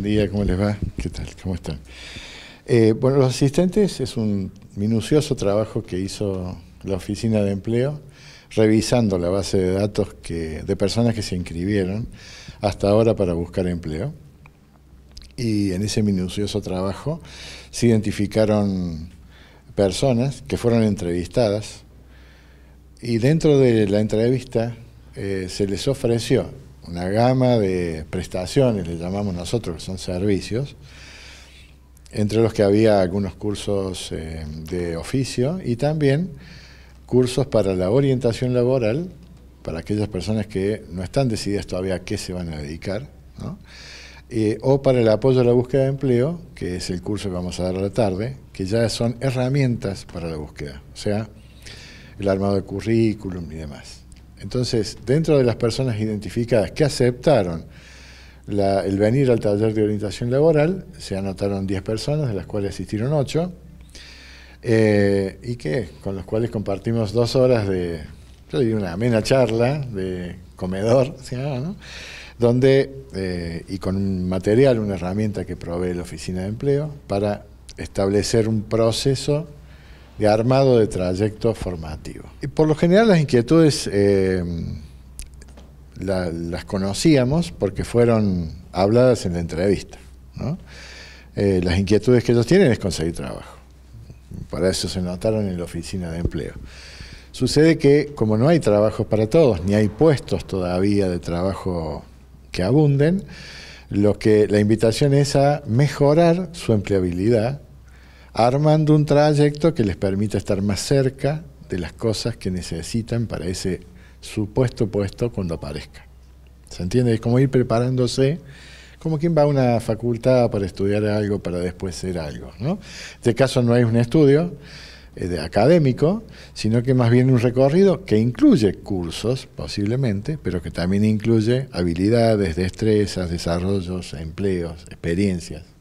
buen día, ¿cómo les va? ¿Qué tal? ¿Cómo están? Eh, bueno, los asistentes es un minucioso trabajo que hizo la Oficina de Empleo, revisando la base de datos de personas que se inscribieron hasta ahora para buscar empleo. Y en ese minucioso trabajo se identificaron personas que fueron entrevistadas y dentro de la entrevista eh, se les ofreció una gama de prestaciones, le llamamos nosotros, que son servicios, entre los que había algunos cursos eh, de oficio y también cursos para la orientación laboral, para aquellas personas que no están decididas todavía a qué se van a dedicar, eh, o para el apoyo a la búsqueda de empleo, que es el curso que vamos a dar a la tarde, que ya son herramientas para la búsqueda, o sea, el armado de currículum y demás. Entonces, dentro de las personas identificadas que aceptaron el venir al taller de orientación laboral, se anotaron 10 personas, de las cuales asistieron 8, eh, y que, con los cuales compartimos dos horas de, una amena charla de comedor, eh, y con un material, una herramienta que provee la Oficina de Empleo, para establecer un proceso de armado de trayecto formativo. Y por lo general las inquietudes eh, las conocíamos porque fueron habladas en la entrevista. Eh, las inquietudes que ellos tienen es conseguir trabajo. Para eso se notaron en la oficina de empleo. Sucede que como no hay trabajos para todos, ni hay puestos todavía de trabajo que abunden, lo que la invitación es a mejorar su empleabilidad armando un trayecto que les permita estar más cerca de las cosas que necesitan para ese supuesto puesto cuando aparezca. ¿Se entiende? Es como ir preparándose, como quien va a una facultad para estudiar algo, para después ser algo. ¿no? En este caso no es un estudio eh, de académico, sino que más bien un recorrido que incluye cursos, posiblemente, pero que también incluye habilidades, destrezas, desarrollos, empleos, experiencias.